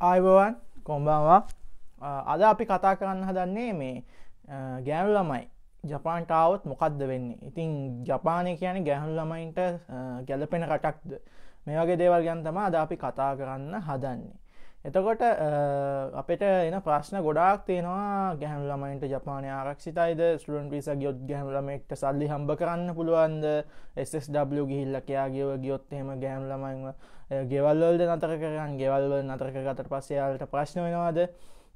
ආයබවන් කොම්බාවා අද අපි කතා කරන්න හදන්නේ මේ ගෑනු ළමයි ජපාන්ටාවත් මොකක්ද වෙන්නේ ඉතින් ජපානය කියන ගැහුන් ළමයින්ට ගැලපෙන කටක්ද මේ වගේ දේවල් ගැන් තම අද අපි කතා කරන්න හදන්නේ එතකොට අපට එන ප්‍රශ්න ගොඩාක් තියෙනවා ගැහන් ළමයින්ට ජපානය ආරක්ෂිතයිද ස්ටන් පිස ගියොත් ගැහන් ළමෙක්ට සල්ලි හම්බ කරන්න පුළුවන්ද SSW ගිහිල්ලකයා ගව ගියොත් එහෙම ගෑම් ළමයින්ව ගෙවල්වලද නතර කරන්න ගෙවල්වල නතර කරගතට පස්සයාලට ප්‍රශ්න වෙනවාද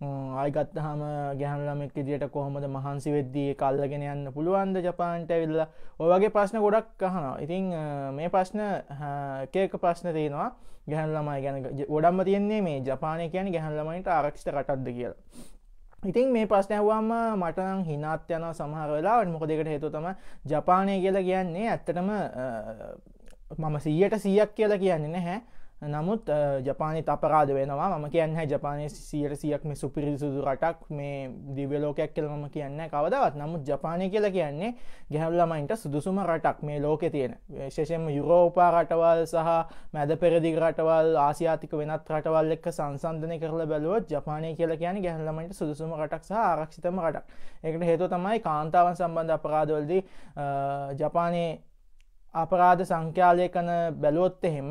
ආයගත්තහම ගැහම්ලමෙක් දිට කොහොමද මහන්සි වෙද්දී කල්ලගෙන යන්න පුළුවන්ද ජපාන්ට විල්ලා ඔවගේ ප්‍රශ්න ගොඩක් අහනවා ඉතිං මේ ප්‍රශ්න කේක ප්‍රශ්න තියෙනවා ගැහන් ළමයි ගැන ගොඩම්ම තියන්නේ මේ ජපානය කියන ගැහන් ළමයිට ආරක්ෂිත කටක්ද කියලා ඉතින් මේ ප්‍රශ්නයවවාම මටනම් හිනාත් යන සමහර වෙලාවට මොකදකට හේතු තම ජපානය කියලා කියන්නේ ඇත්තටම මම සීයට සියක් කියලා කියන්න නැහැ නමුත් ජපානි අපරාධ වෙනවා මම කියන්න ජපානය සියට සියක් මේ සුපිරි සුදු රටක් මේ දිවලෝකයක් කියල මම කියන්න කවදවත් නමුත් ජපානය කියලා කියන්නේ ගැහල්ලමයින්ට සුදුසුම රටක් මේ ලෝකෙ තියෙන විශේෂෙන් යුරෝපා රටවල් සහ මැද පෙරදිග රටවල් ආසියාතික වෙනත් රටවල් එක්ක සංසන්ධනය කරලා බැලුවත් ජපානය කියලා කියන ගැහල්ලමයිට සුදුසුම රටක් සහ ආරක්ෂිතම රටක් එකට හේතු තමයි කාන්තාවන් සම්බන්ධ අපරාධවලදී ජපානයේ අපරාධ සංඛ්‍යාලය කන බැලුවොත් එහෙම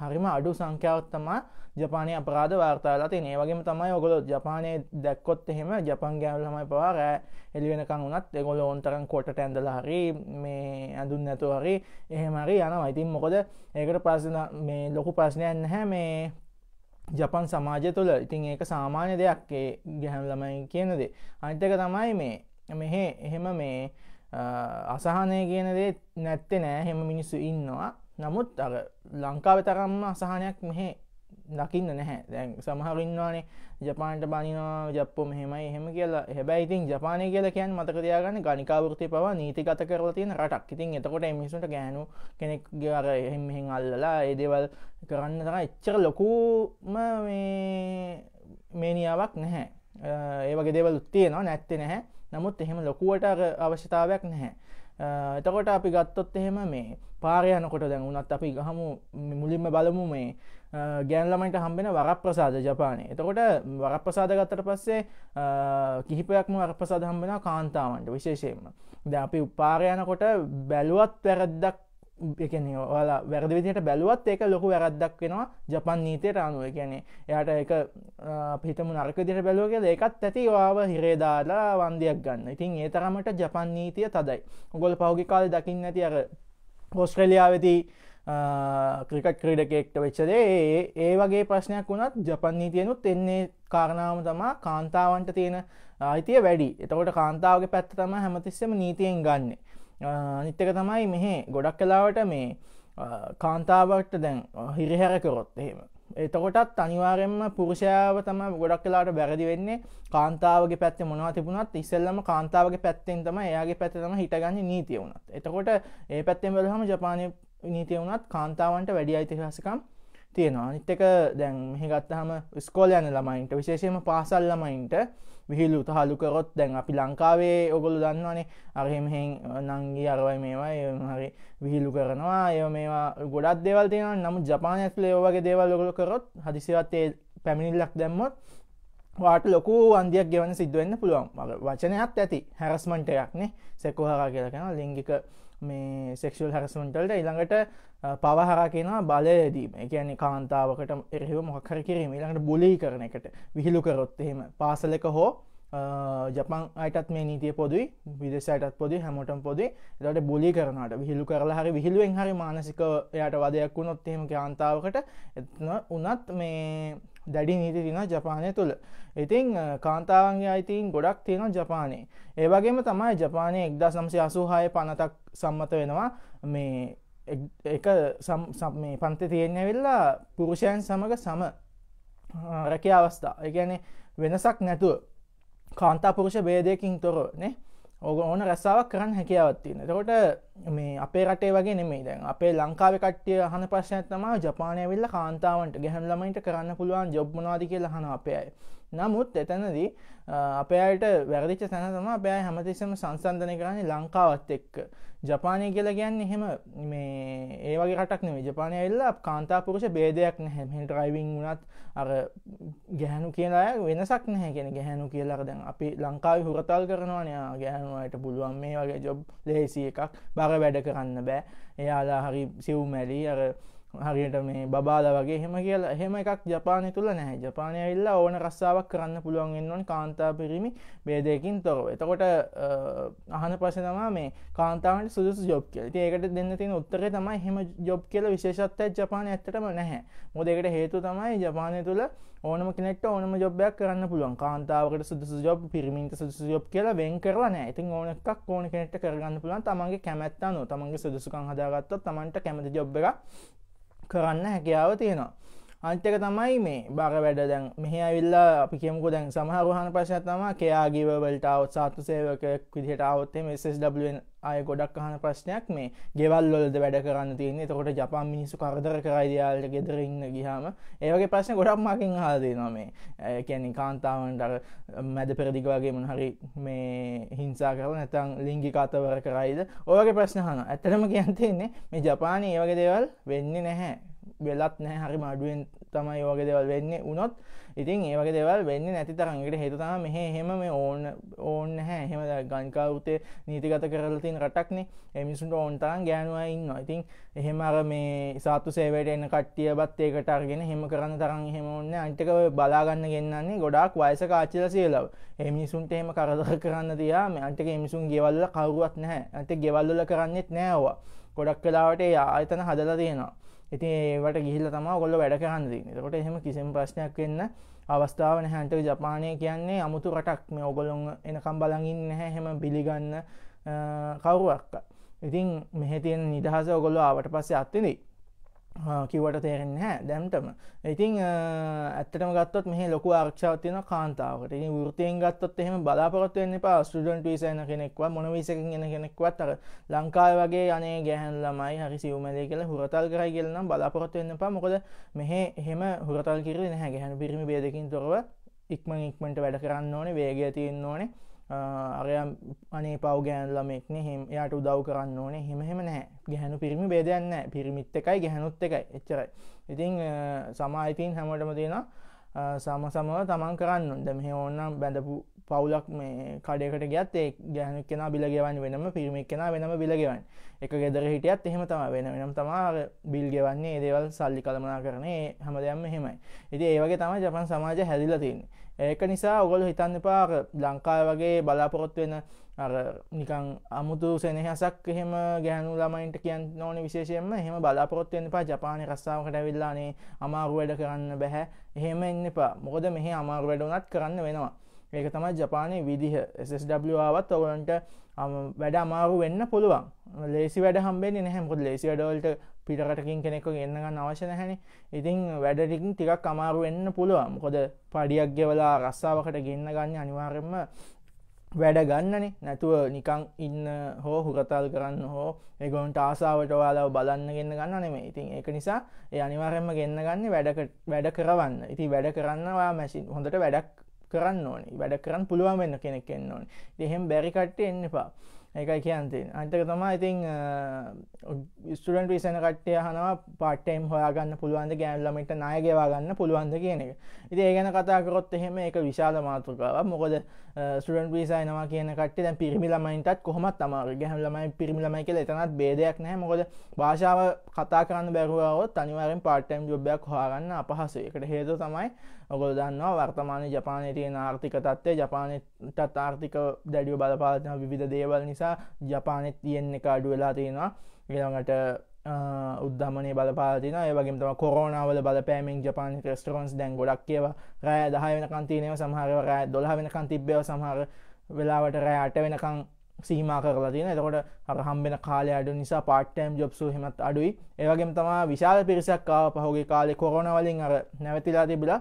හරිම අඩු සංඛ්‍යාවත්තමා ජපානය අපරාධ වාර්තාලා තින ඒවගේම තමයි ඔගොලො ජපානය දැක්කොත් එහෙම ජපන් ගෑවල්හමයි පවා රෑ එලිවෙනකං වනත් එගොල ඕන්තරන් කොට ඇඳල හරි මේ ඇඳුන් නැතු හරි එහෙමරි යන වයිතින් මොකොද ඒකට ප්‍රශ්න මේ ලොකු ප්‍රශ්නයන් නැහැ මේ ජපන් සමාජය තුළ ඉතින් ඒක සාමාන්‍ය දෙයක් ගැහැම්ලමයි කියනදේ අනිතක තමයි මේ මෙහෙ එහෙම මේ අසාහනය කියන දේ නැත්තේ නෑ හෙම මිනිස්සු ඉන්නවා නමුත් අ ලංකාව තරම්ම අසාහනයක් මෙහෙ දකින්න නැහැ දැන් සමහර ඉන්නවානේ ජපානට බනිනවා ජප්පෝ මෙහෙමයි එහෙම කියලා හැබැයි ඉතින් ජපානය කියලා කියන් මතකතියාගන්න ගනිකාවෘතිය පවා නීතිගත කරලා තියෙන රටක් ඉතින් එතකොට මිසුන්ට ගෑනු කෙනෙක්ගේ අර එහෙම මෙහෙන් අල්ලලා ඒ දේවල් කරන්න තරම් එච්චර ලොකුම මේ මේනියාවක් නැහැ ඒ වගේ දේවල් උත් තියෙනවා නැත්තේ නැහැ නමුත් එහෙම ලොකුවට අවශ්‍යතාවයක් නැහැ එතකොට අපි ගත්තොත් එහෙම මේ පාරයනකොට දැන් වුනත් අපි ගහමු මුලින්ම බලමු මේ ගෑන්ලමයිට හම්බෙන වරක් ප්‍රසාද ජපානය එතකොට වරක් ප්‍රසාද ගත්තට පස්සේ කිහිපයක්ම වර ප්‍රසාද හම්බෙන කාන්තාවන්ට විශේෂයෙන්ම ද අපි උපාරයනකොට බැලුවත් පැරද්දක් එකන ඔයාලා වැරදි විදියට බැලුවත් ඒක ලොකු වැරද්දක් වෙනවා ජපන් නීතයට අනුව කියන්නේ එයට එක පිතම නර්කදිට බැලුව කියල එකත් ඇති වාව හිරේදාලා වන්දයක් ගන්න ඉතින් ඒ තරමට ජපන් නීතිය තදයි ගොල් පෞගි කාල දකින්න ඇති අර හොස්ට්‍රලියාවති ක්‍රිකට් ක්‍රීඩකෙක්ට වෙච්චදේ ඒ වගේ ප්‍රශ්නයක් වුණත් ජපන් නීතියනුත් එන්නේ කාරණාව තමා කාන්තාවන්ට තියෙන අයිතිය වැඩි එතකොට කාන්තාවගේ පැත්ත තම හැමතිස්සම නීතියෙන් ගන්නේ නිත්තක තමයි මෙහෙ ගොඩක් කලාවට මේ කාන්තාවක්ට දැන් හිරිහැර කරොත් එහෙම එතකොටත් අනිවාරෙන්ම පුරුෂයාව තම ගොඩක් කලාට බැරදි වෙන්නේ කාන්තාවගේ පැත්ත මොනවා තිබුණත් ඉස්සල්ලම කාන්තාවගේ පැත්තෙන් තම එයාගේ පැත්ත තම හිටගන්න නීතිය වුණත් එතකොට ඒ පැත්තෙන් බලහම ජපානය නීතිය වුණත් කාන්තාවන්ට වැඩි අයිතිහාසකම් තියෙනවා අනිත් එක දැන් මෙහි ගත්තහම ස්කෝල යන ළමයින්ට විශේෂයම පාසල් ළමයින්ට විහිල් උතහලුකරොත් දැන් අපි ලංකාවේ ඔගොලු දන්නවනේ අරහෙමහෙන් නංගේ අරවයි මේවා හරි විහිල්ලු කරනවා ය මේවා ගොඩත් දෙවල් තියෙන නම් ජපාන ඇතුල ඒවගේ දේවල් ඔගොලු කරොත් හදිසිවත්තේ පැමිණිල්ලක් දැම්මොත් වාට ලොකු අන්දියක් ගෙවන සිද්ධුවන්න පුළුවන් වචනයක් ඇති හැරස්මන්ටයක්නේ සෙකෝහරා කියලකෙන ලිංගික මේ සෙක්ෂල් හැරසුන්ටල්ට ඉළඟට පවහර කියෙනවා බලය දීම එකන්නේ කාන්තාවකට එරහිව මොහක්කර කිරීම ඉළඟට බුලි කරන එකට විහිලු කරොත් එහෙම පාසලක හෝ ජපන් අයටත් මේ නීතිය පොදුයි විදෙසයටත් පොදි හැමෝටම් පොදි දට බොලි කරනට විහිලු කරලා හරි විහිලුවෙන් හරි මානසික යට වදයක් වුණොත් එහෙම කාන්තාවකට එත්න උනත් මේ දැඩි නීති තින ජපානය තුළ. ඉතිං කාන්තාවන්ගේ අයිතින් ගොඩක් තියෙන ජපානේ. ඒවගේම තමයි ජපානය එක්දා සම්සය අසූහාය පනතක් සම්මත වෙනවා මේ එක මේ පන්ති තියෙන්ය වෙල්ලා පුරුෂයන් සමඟ සම රැකි අවස්ථා. එකගැනේ වෙනසක් නැතුව කාන්තා පුරුෂ බේදයකින් තොර නේ. ඕක ඕන රැස්සාාවක් කරන්න හැකියාවත්තින්න තකොට මේ අපේ රටේ වගේ නෙමේ දැන් අපේ ලංකාව කට්ටිය හන ප්‍රශ්නයක් තමා ජපානයවිල්ල කාන්තාවන්ට ගැහන් ළමයිට කරන්න පුළුවන් ජොබ්මනාද කිය ලහන අපයයි නමුත් එතනදී අපයට වැරදිච තැන තම බෑ හැමතිසම සංසන්ධනය කරන්නේ ලංකාවත් එක්ක ජපානය කියලා ගැන්න එහෙම මේ මේ වගේ රටක් නෙමේ ජපානය ඇල්ල කාන්තාපුරුෂ බේදයක් නැහැ මෙහි ඩ්‍රයිවිං වුණත් අර ගැහැනු කියලා වෙනසක් නැහැ කියෙන ගැහැනු කියලා දැන් අපි ලංකාව හුරතල් කරනවානයා ගැහැනුවායට පුළුවන් මේ වගේ ජොබ් ලෙසි එකක් බර වැඩ කරන්න බෑ එයාලා හරි සිව් මැලි අර හරියට මේ බාද වගේ හෙම කියලා හෙම එකක් ජපානය තුළ නැහැ ජපානය ඉල්ලා ඕන රස්සාාවක් කරන්න පුළුවන් එන්නවන් කාන්තා පිරිමි බේදයකින් තොරව එතකොට අහන පසනවා මේ කාන්තාවට සුදුසු ජොබ් කියල ඒකට දෙන්න තින උත්තර තමයි හෙම ජොබ් කියල විශේෂත්තය ජපාන ඇතටම නැහැ මොදකට හේතු තමයි ජපානය තුළ ඕනම කෙනෙක්ට ඕනම ජොබ්යක් කරන්න පුළුවන් කාන්තාවට සුදුසු ජොබ් පිරිමින්ට සුදුසු ජොබ් කියලා වෙන් කරලා ඉතින් ඕනක් ඕන කෙනෙට කරගන්න පුළන් තමන්ගේ කැමැත්තනු තමන්ගේ සුදුසුකං හදාගත්තත් තමන්ට කැමති ජොබ් එකක් කරන්න හැකියාව තියෙනවා. අන්තක තමයි මේ බර වැඩ දැන් මෙහ ඇවිල්ලා අපි කියමුකු දැන් සමහරුහන ප්‍රශ්න තම කයාගේවලටාවත් සාතු සේවක විදිහටාවත්තේ මෙස්සස්න් අය ගොඩක් අහන ප්‍රශ්නයක් මේ ගෙවල් වලද වැඩ කරන්න තියන්නේ තකොට ජපාන් මිනිසු කරදර කරයිදයාලට ගෙදරඉන්න ගිහාම ඒවගේ ප්‍රශ්න ගොඩක් මකින් හදේ නොමේ කැනි කාන්තාවන්ට මැද පෙරදිගවාගේ මහරි මේ හිංසා කරන ඇතන් ලිංගි කාතවර කරයිද ඕගේ ප්‍රශ්න හන ඇතරම කියන්තෙන්නේ මේ ජපාන ඒවගේ දේවල් වෙන්න නැහැ වෙලත් නෑ හරි මඩුවෙන් තමයි යෝග දෙවල් වෙන්න උනොත් ඉතින් ඒවක දෙවල් වෙන්න නැති තරන්ගට හේතුතම මෙහ හෙම මේ ඕන ඕන්න හැ හෙම ගංකාවෘතය නීතිගත කරලතින් රටක්නේ එමිසුන්ට ඕන්තරන් ගෑනුවයින්න ඉතින් එහෙම අර මේ සාතු සේවයට එන්න කට්ටිය බත් ඒකට අරගෙන හෙම කරන්න තරන් හෙම ඔන්න අන්ටක බලාගන්න ගෙන්න්නන්නේ ගොඩක් වයස කාච්චිල සියලව එමිසුන්ට එහෙම කරදර කරන්න තියා මේ අන්ටක එමිසුන් ගෙවල්ල කවරුවත් නැහැ ඇන්ට ගෙවල්ල කරන්නෙත් නෑවා ගොඩක් කලාවට ආයතන හදලා තියෙනවා ඉති ඒවට ගිහිල තම ගොල්ල වැඩ හන්දී කොට එහෙම කිසිම ප්‍රශ්නයක් වෙන්න අවස්ථාව නැහන්ට ජපානය කියන්නේ අමුතු රටක් මේ ඔගොලොන් එනකම් බලගින් නැහැ හෙම බිලිගන්න කවුරක්ක ඉතින් මෙහෙතියෙන් නිදහස ඔගොල්ලු ආවට පස්සේ අත්තෙදී කිවට තේරෙන් හැ දැම්ටම ඉතිං ඇත්තටම ගත්තොත් මෙහ ලොක ආරක්ෂාවතියන කාන්තාවට ෘතියෙන් ගත්තොත් එහෙම බලාපොත්වවෙන්න පා ස්ටඩන්ට විසයන කෙනෙක්ව මොනවිසකින් ගෙන කෙනෙක්වත් අර ලංකාව වගේ අනේ ගැහැන් ළමයි හරි සිවමලේ කියල හුරතල් කරයි කියලනම් බලාපොත්වවෙන්න පා මොකද මෙහ එහෙම හුරතල් කිර නැහැ ගැහැන පිරිමි බේදකින් තොරව ඉක්ම ඉක්මට වැඩ කරන්න ඕනේ වේගය තියෙන් ඕනේ අරය අනේ පව් ගෑන් ළමෙක්න හෙම යාට උදව් කරන්න ඕනේ හෙමහෙම නෑ ගැහැනු පිරිමි බේදයන්න පිරිමිත් එකයි ගැහැනුත් එකයි එච්චරයි ඉතිං සමායිතින් හැමටම තියෙන සම සමව තමන් කරන්න දැම ඕන්නම් බැඳපු පවුලක් මේ කඩයකට ගත් ඒ ගැන කෙන බිලගවන් වෙනම පිරිමික් කෙන වෙනම බිලගෙවන් එක ගෙදර හිටියත් එහෙම තම වෙන වෙනම් තමාර බිල් ගෙවන්නේ දේවල් සල්ලි කළමනා කරනේ හැම දෙයක්ම හෙමයි ඉති ඒවගේ තම ජපන් සමාජ හැදිලතින් ඒක නිසා ඔගොල හිතන්න පාර ලංකාය වගේ බලාපොරොත් වෙන අර නිකං අමුතු සෙනහසක් එහෙම ගෑනු ළමයින්ට කියන්න ඕන විශේෂයෙන්ම එහෙම බලාපොරොත්වෙන් පා ජපාන රස්සාාවකට විල්ලානේ අමාරු වැඩ කරන්න බැහැ එහෙම එන්න එපා මොකද මෙහි අමාරු වැඩ වනත් කරන්න වෙනවා මේක තමයි ජපානය විදිහ SSWවත් ඔගලන්ට වැඩ අමාරු වෙන්න පුළුවන් ලේසි වැඩ හම්බේ නැහැකොත් ලේසි වැඩවලට පිටකටකින් කෙනෙක එන්නගන්න අවශ්‍ය නැහැන ඉතින් වැඩටිකින් ටිකක් අමාරු වෙන්න පුළුවන් කොද පඩියක් ගෙවලා රස්සාාවකට ගන්න ගන්න අනිවාරෙන්ම වැඩ ගන්නනේ නැතුව නිකං ඉන්න හෝ හුරතල් කරන්න හෝ ඒගොන්ට ආසාාවට වාලාව බලන්න ගන්න ගන්න නෙම ඉතින් ඒක නිසා ඒ අනිවාරෙන්ම ගන්න ගන්න වැඩ කරවන්න ඉති වැඩ කරන්නවා මැසින් හොඳට වැඩක් කරන්න ඕනි වැඩ කරන්න පුළුවන් වෙන්න කෙනෙක් එන්න ඕන දෙහෙම බැරිකට්ට එන්න එපා එකයි කියන්තින් අන්තක තමා ඉතින් ස්ටඩන්ට විසන කට්ටය හනවා පාටම් හොයාගන්න පුළුවන්ද ගෑන්ලමට නායගේවාගන්න පුළුවන්ද කියන එක ඉති ඒගැන කතාකරොත් එහෙම එක විශාල මාතෘකාව මොකද ස්ටඩන් පිසයිනවා කියන කට දැ පිරිමිලමයින්ටත් කොහොමත් තමාර ගැහමලමයි පිරිමිලමයි කියල එතනත් බේදයක් නෑ මොකද භාෂාව කතා කරන්න බැරුවෝ තනිවරෙන් පාටම් ජොබ්බයක් හොයාගන්න අපහසයකට හේතු තමයි ඔගොල් දන්නවා වර්තමාන ජපානය තියෙන ආර්ථික තත්වය ජපානටත් ආර්ථික දැඩිය බලපාලන විධ දේවල් නිසා ජපානෙත් තියෙන්නේ අඩු වෙලා තියෙනවා ගෙළඟට උද්දමනය බලපාතින ඒවගේ තම කොරෝනාවල බලපෑමින් ජපාන ක්‍රස්ටරොන්ස් දැන් ගොඩක් කියව රෑ දහ වෙන කන්තිනයව සහරව රෑ දොළහ වෙන කන්තිබ්‍යව සහර වෙලාවට රෑ අට වෙනකං සීම කරලා තියෙන එතකොට අර හම්බෙන කාලය අඩු නිසා පාට්ටම් ජොබ්සු හෙමත් අඩුයි ඒවගේ තමා විශාල පිරිසක් කාව පහුගේ කාලෙ කොරෝනවලින් අර නැවතිලා තිබිලා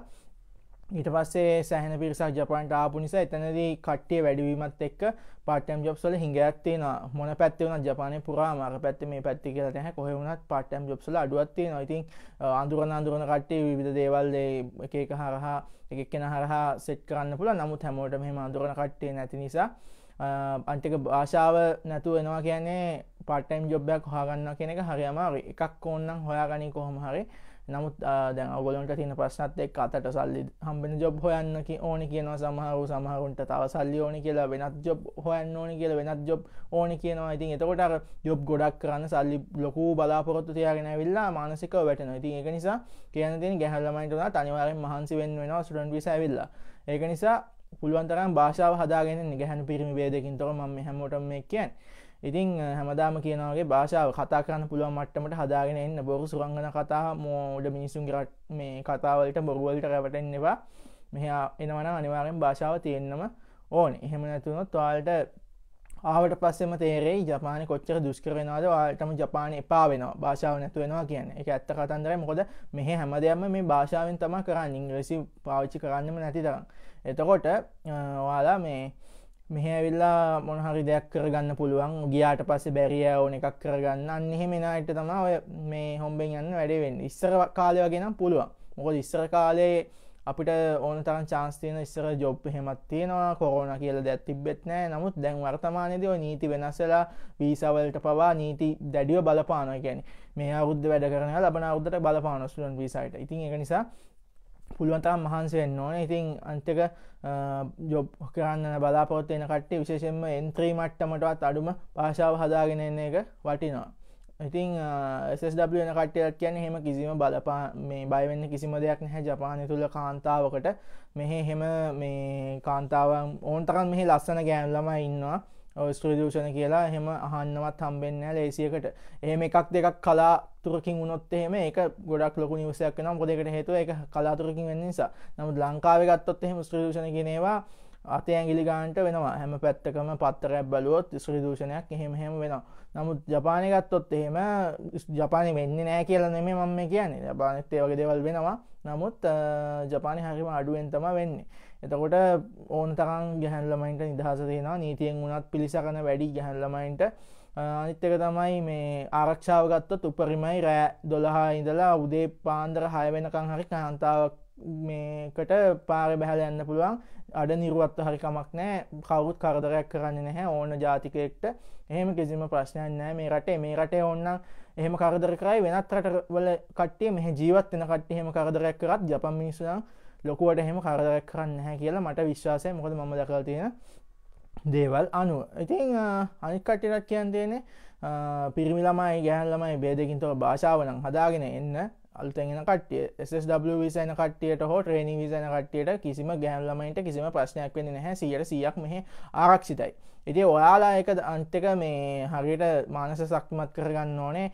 ඊට පස්සේ සෑහන පිරිසක් ජපන්ට ආපු නිසා එතනදී කට්ටිය වැඩිවීමත් එක්ක පාටම් ජොබ්සල හිඟයක්ත්තින මොන පැත්තිවන ජපානය පුරා මර පැත්ත මේ පැත්ති කියල ැහ කොහෙවුණත් පාටම් ජොබ්සල අඩුවත්තිේ නොයිතින් අඳුරන අඳුරන කට්ටේ විධ දේවල් එකක හරහා එකක්ෙන හරහා සෙට් කරන්න පුළ නමුත් හැමෝට මෙම අඳුරන කට්ටේ නැති නිසා අන්ටික භාෂාව නැතුව එනවා කියන්නේ පාටම් ජොබ්යක් හොගන්න කෙනෙක හරියම එකක් ඕන්නම් හොයාගනී කොහොම හරි නමුත් දැන් ඔගොලොන්ට තින ප්‍රශ්නත් එක් අතට සල්ලි හම්බෙන ජොබ් හොයන්න ඕනි කියනවා සමහරු සමහරුන්ට තව සල්ලි ඕනි කියලා වෙනත් ජොබ් හොයන්න ඕනි කියලා වෙනත් ජොබ් ඕනි කියනවා ඉතින් එතකොට ජොබ් ගොඩක් කරන්න සල්ලි ලොකු බලාපොරොත්තු තියාගෙන ඇවිල්ලා මානසික වැටෙනවා ඉතින් ඒක නිසා කියන දේ ගැහල්ලමයිට උනා අනිවාර්යෙන් මහන්සි වෙන්න වෙනවා ස්ටුඩන්ට් විසා ඇවිල්ලා ඒක නිසා පුළුවන් තරම් භාෂාව හදාගෙන ගැහන පිරිමි වේදකින් තොර මම හැමෝටම මේ කියන්නේ ඉතින් හැමදාම කියනගේ භාෂාව කතා කරන්න පුළුවන් මට්ටමට හදාගෙන එන්න බොරු සුරංගන කතා මෝඩ මිනිසුන් රට මේ කතාවලට බොරුවලට රැවටෙන්නවා මෙහා එනවන අනිවාරෙන් භාෂාව තියෙන්න්නම ඕන එහෙම නැතුනොත් වාල්ට ආවට පස්සෙම තේරෙයි ජපාන කොච්චර දුස්කරෙනවාද වාල්ටම ජපාන එපා වෙනවා භාෂාව නැතුවෙනවා කියන එක ඇත්ත කතන්දරයි මොකොද මෙහ හැමදයම මේ භාෂාවෙන් තම කරන්න ඉංග්‍රසි පාවිච්චි කරන්නම නැති තරම් එතකොට ඔයාලා මේ මෙහ ඇවිල්ලා මොනහරි දෙයක් කරගන්න පුළුවන් ගියාට පස්සේ බැරිය ඕන එකක් කරගන්න අන්නෙහෙ මෙනාට තමා ඔය මේ හොම්බෙන් යන්න වැඩේවෙන්න ඉස්සර කාලය වගෙනම් පුළුවන් මොකද ඉස්සර කාලයේ අපිට ඕන තරන් චාන්ස්තියන ඉස්සර ජොබ් හෙමත් තියෙනවා කොරෝන කියල දැත් තිබෙත් නෑ නමුත් දැන් වර්තමානයදව නීති වෙනස්සලා වීසවලට පවා නීති දැඩිය බලපානො ගැන මේ අවුද්ධ වැඩ කරන ලබන අවුද්දට බලපානොස්ලන් වීසයිට ඉතින් එක නිසා පුළුවන්තරම් මහන්ස වෙන්න ඕන ඉතින් අන්තක ජොබ් කරන්න බලාපොත් එන කට්ටේ විශේෂෙන්ම එන්ත්‍රී මට්ටමටත් අඩුම පාශාව හදාගෙන එන්න එක වටිනවා ඉතින් SSW වෙන කට්ටයක් කියන හෙම කිසිම බලපා මේ බයවෙන්න කිසිම දෙයක් නැහැ ජපානය තුළ කාන්තාවකට මෙහෙ හෙම මේ කාන්තාව ඕන්තකන් මෙහි ලස්සන ගෑන් ළම ඉන්නවා ස්ත්‍රදූෂණ කියලා හෙම අහන්නවත් හම්බෙන්න ලේසියකට එහෙම එකක් දෙකක් කලාතුරකින් උනොත් එහෙම එක ගොඩක් ලොකු නිවසයක් නම් ගොඩකට හේතුව එක කලාතුරකින් වෙන්න නිසා නමුත් ලංකාවේ ගත්තොත් එහෙම ස්ත්‍රදූෂණ කියනවා අතේ ඇගිලි ගාන්ට වෙනවා හැම පැත්තකම පත්තරැබ් බලුවොත් ස්්‍රී දූෂණයක් එහෙම හෙම වෙනවා නමුත් ජපානය ගත්තොත් එහෙම ජපානය වෙන්න නෑ කියල නෙමේ මම කියන්නේ ජපානත්තේ වගේ දෙවල් වෙනවා නමුත් ජපානය හරිම අඩුවෙන්තම වෙන්නේ එතකොට ඕන තරන් ගැහැල්ලමයින්ට නිදහස දෙෙන නීතියෙන් වුණත් පිළිසකන වැඩි ගැහැල්ලමයින්ට අනිත්තක තමයි මේ ආරක්ෂාව ගත්තත් උපරිමයි රෑ දොළහා ඉඳලා උදේ පාන්දර හය වෙනකං හරි කාන්තාවක් මේකට පාර බැහල යන්න පුළුවන් අඩ නිරුවත්ව හරිකමක් නෑ කවුත් කරදරයක් කරන්න නැහැ ඕන ජාතිකයෙක්ට එහෙම කිසිම ප්‍රශ්නයක් නෑ මේ රටේ මේ රටේ ඔන්නම් එහෙම කරදර කරයි වෙනත් රටවල කට්ටිය මෙහ ජීවත් වෙන කට්ටිය එහෙම කරදරයක් කරත් ජපන් මිනිස්සුනම් ලොකුවට එහෙම කරදරයක් කරන්න නැහැ කියලා මට විශ්වාසය මොකද මම දැකලා තියෙන දේවල් අනුව ඉතින් අනිකට්ටිරක් කියන් තියෙන පිරිමි ළමයි ගෑන් ළමයි බේදකින් තොර භාෂාවනම් හදාගෙන එන්න අල්තගෙන කට්ටිය SSW විසන කට්ටියට හෝ ට්‍රේනි විසන කට්ටියට කිසිම ගෑම්ලමයින්ට කිසිම ප්‍රශ්නයක් වෙන නැහැ සියට සියක් මෙහ ආරක්ෂිතයි ඉති ඔයාලා එක අන්තක මේ හරියට මානස සක්තිමත් කරගන්න ඕනේ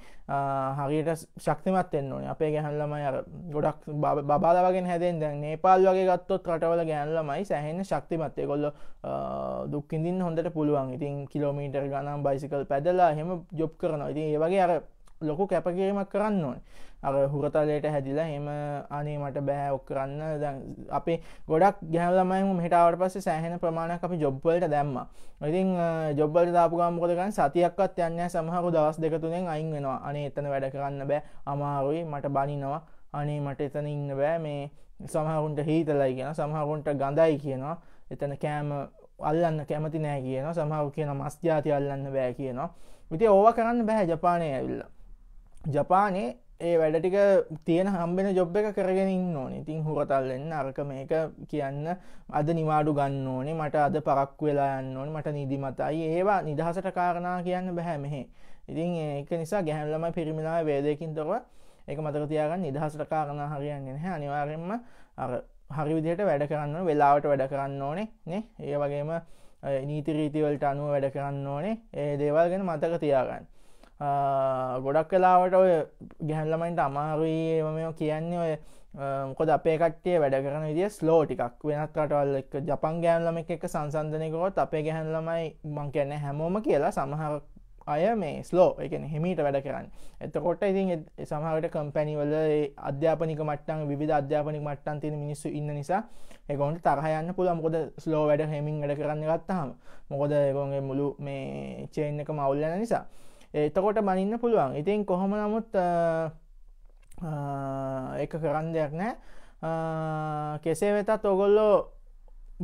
හරියට ශක්තිමත් එන්න ඕනේ අපේ ගැහන්ලමයි අර ගොඩක් බාල වගේ හැදෙන් දැන් නේපාල් වගේ ගත්තොත් රටවල ගැන්ලමයි සැහෙන්න ශක්තිමත්තය කොල්ල දුක්කිින්දින් හොඳට පුළුවන් ඉතින් කිලෝමීටර් ගනම් බයිසිකල් පැදලා හෙම ජොබ් කරනවා ඉතින් ඒ වගේ අර ලොකු කැපගේමක් කරන්න ඕන අර හුරතලයට හැදිලා එම අනේ මට බැහැ ඔක් කරන්න දැන් අපේ ගොඩක් ගැහලමයිම හිටාවට පස්සේ සෑහෙන ප්‍රමාණයක් අපි ජොබ්වලට දැම්ම ඉතින් ජොබ්වලට දාපු ගම්මකොදකන් සතියක්වත් යන්න සමහරු දවස් දෙකතුනෙන් අයින් වෙනවා අනේ එතන වැඩ කරන්න බෑ අමාරුයි මට බනිනවා අනේ මට එතන ඉන්න බෑ මේ සමහරුන්ට හීතලයි කියෙන සමහරුන්ට ගඳයි කියනවා එතන කෑම අල්ලන්න කැමති නෑ කියන සමහරු කියන මස්ජාති අල්ලන්න බෑ කියනවා විති ඕව කරන්න බැහැ ජපානය ඇවිල්ලා ජපානේ ඒ වැඩටික තියෙන හම්බෙන ජොබ් එක කරගෙන ඉන්න ඕනේ ඉතින් හුරතල්ලන්න අරක මේක කියන්න අද නිවාඩු ගන්න ඕනේ මට අද පරක්කු වෙලා යන්න ඕනේ මට නිදිමතයි ඒවා නිදහසට කාරණා කියන්න බැහැ මෙහෙ ඉතින් ඒක නිසා ගැහැල්ලම පිරිමිලා වේදයකින් තොරව එක මතක තියාගන්න නිදහසට කාරණා හරියන්නේ නැහැ අනිවාර්යෙන්ම අර හරි විදිහට වැඩ කරන්න වෙලාවට වැඩ කරන්න ඕනේ නේ ඒ වගේම නීති රීතිවලට අනුව වැඩ කරන්න ඕනේ ඒ දේවල් ගැන මතක තියාගන්න ගොඩක් කලාවට ඔය ගැහැල්ලමයින්ට අමාරුයි මෙම කියන්නේ ඔය මොකද අපේ කට්ටිය වැඩ කරන විදිිය ස්ලෝ ටිකක් වෙනත් කටවල් එක ජපන් ගෑම්ලම එක සංසන්ධනයකොත් අපේ ගැහැල්ලමයි මං කියන්න හැමෝම කියලා සමහර අය මේ ස්ලෝ එකන හෙමීට වැඩ කරන්න එතකොට ඉතින් සමහට කම්පැනිවල අධ්‍යාපනික මට්ටන් විධ අධ්‍යාපනික මට්ටන් තියෙන මිනිස්සු ඉන්න නිසා එකොන්ට තරහයන්න පුළ මොකොද ස්ලෝ වැඩ හෙමින් වැඩ කරන්න ගත්තහම මොකොද එකොන්ගේ මුළු මේ චේන්න එක මවුල්ලන නිසා එතකොට බනින්න පුළුවන් ඉතින් කොහොම නමුත් එක කරන්න දෙයක් නෑ කෙසේ වෙතත් ඔගොල්ලෝ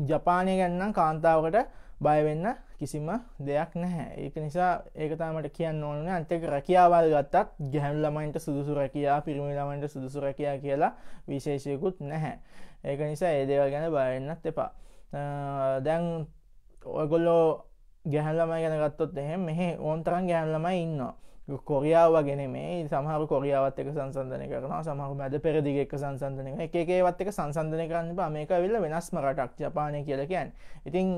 ජපානය ගැන්නම් කාන්තාවකට බයවෙන්න කිසිම දෙයක් නැහැ ඒක නිසා ඒකතාමට කියන්න ඕන අන්තක රැකියාවල් ගත්තත් ගැහැම් ළමයින්ට සුදුසු රැකයා පිරිමි ළමයින්ට සුදුසු රැකයා කියලා විශේෂයකුත් නැහැ ඒක නිසා ඒදේව ගැන බයවෙන්නත් එපා දැන් ඔයගොල්ලෝ ගැහැල්ලමයි ගැන ගත්තොත් එහෙම මෙහ ඕන්තරන් ගැහැල්ලමයි ඉන්නවා කොරියාව ගෙන මේ සහර කොරියාවත් එක සංසන්ධනය කරනවා සමහර මැද පෙරදිග එක සංසන්ධනය එකේවත් එක සංසන්ධනය කරන්න මේක විල්ල වෙනස්ම රටක් ජපානය කියලකයන් ඉතින්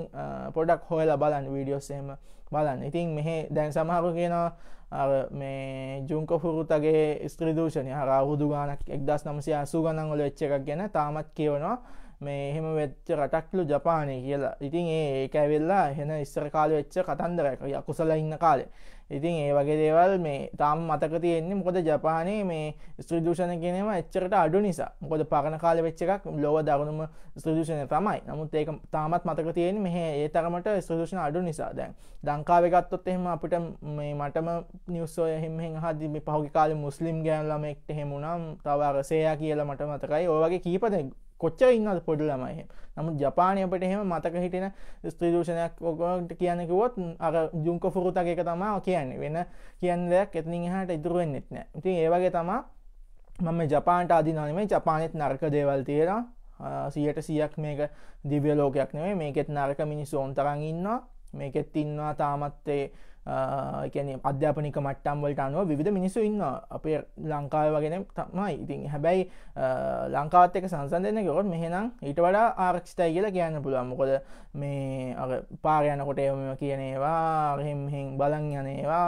පොඩක් හොය ලබලන් වීඩියෝස්සේම බලන්න ඉතින් මෙහෙ දැන් සමහරු කියෙනවා මේ ජුංකොෆුරුතගේ ස්ත්‍රදූෂණය හර හුදු ගානක් එක්දස් නමසය අසු ගනන්ගොල වෙච්ච එකක් ගැන තාමත් කියවනවා මේ එහෙම වෙච්ච රටක්ලු ජපානය කියලා ඉතින් ඒක ඇවෙල්ලා එහෙන ඉස්සර කාල වෙච්ච කතන්දරක අකුසල ඉන්න කාලේ ඉතින් ඒ වගේ දේවල් මේ තාම් මතක තියෙන්නේ මොකද ජපානයේ මේ ස්ත්‍රදූෂණ කියනම එච්චරට අඩු නිසා මොකද පරණ කාල වෙච්ච එකක් ලොව දරුණුම ස්ත්‍රදූෂණය තමයි නමුත් ඒක තාමත් මතක තියෙන්නේ මෙහ ඒ තරමට ස්ත්‍රදූෂණ අඩු නිසා දැන් ලංකාවේ ගත්තොත් එහෙම අපිට මේ මටම නිවස් ඔය එහෙම එහෙම අහද්දි මේ පහුගිය කාලේ මුස්ලිම් ගෑන් ළමෙක්ට එහෙම වුණා තව අර සේයා කියලා මට මතකයි ඔය වගේ කීප දෙනෙක් කොච්චර ඉන්නද පොඩි ළමයි නමුත් ජපානය අපට එහෙම මතක හිටෙන ස්ත්‍රදූෂණයක් ඔකට කියන්නකිවොත් අර ජුංක ෆුරුතක තමා කියන්න වෙන කියන්න දෙයක් එතින් හට ඉතුරුවෙන් නෙත්න ඉතින් ඒවගේ තමා මම ජපාන්ට අධිනානමේ ජපානෙත් නර්ක දේවල් තියෙනවා සියට සියක් මේක දිව්‍ය ලෝකයක් නෙවේ මේකෙත් නරක මිනිස්සෝන් තරන් ඉන්නවා මේකෙත් ඉන්නවා තාමත්තේ එකන අධ්‍යාපනික මට්ටම් වලට අනුව විධ මිනිසු ඉන්න අපේ ලංකාව වගෙන තමයි ඉතින් හැබැයි ලංකාත්තක සංසන්ධයන ගොත් මෙහෙනම් ඊට වඩා ආරක්ෂිතයි කියලා කියන්න පුළුවන් මොකොද මේ පාරයනකොට එම කියනේවා හෙම්හෙන් බලන් යනේවා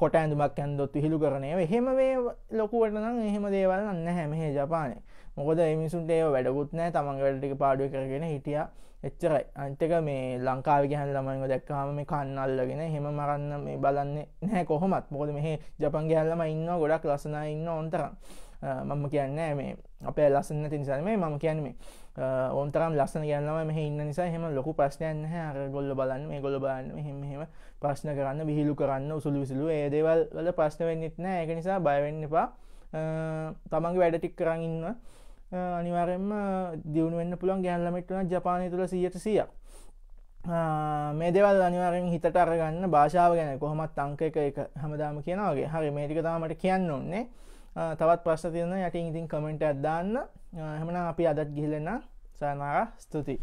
කොට ඇඳුමක් ඇන්දොත් විහිළු කරනය එහෙම වේ ලොකුවටනම් එහෙම දේවල් න්න හැමහේ ජපානය මොකද එමිසුන්ට ඒ වැඩකුත් නෑ තමන් වැඩටික පාඩුව කරගෙන හිටියා එච්චරයි අන්තක මේ ලංකාව ගැහන් ළමයිව දැක්කාම මේ කන්නල්ලගෙන හෙම මරන්න මේ බලන්න නැහැ කොහොමත් මොකද මෙහ ජපන් ගැල්ලම ඉන්න ගොඩක් ලසන ඉන්න ඔන්තරම් මම කියන්න මේ අපේ ලස්සන්න තිනිසන මේ මම කියන්නේ ඔන්තරම් ලස්සන ගැල්ලම මෙහ ඉන්න නිසා හෙම ලොකු ප්‍රශ්නයන්න අර ගොල්ල බලන්න මේ ගොල බලන්න හෙම හෙම ප්‍රශ්න කරන්න විහිලු කරන්න උසුළු විසිලු ඒදේවල් වල ප්‍රශ්න වෙන්නෙත් නෑ ඒක නිසා බයවෙන්න එපා තමන්ගේ වැඩටික් කරන්න ඉන්නවා අනිවාරෙන්ම දියුණුවෙන්න්න පුළන් ගැල්ලමෙට්ටන ජපානය තුළ සියට සියක් මේ දෙවල් අනිවාරෙන් හිතට අරගන්න භාෂාව ගැන කොහොමත් අංක එක එක හමදාම කියනවගේ හරි මේටික තාමට කියන්න ඔන්නේ තවත් ප්‍රශ් තියන්න යටින් ඉතින් කමෙන්ට ඇත්දාන්න හමන අපි අදත් ගිහිලෙන සයනාර ස්තුතියි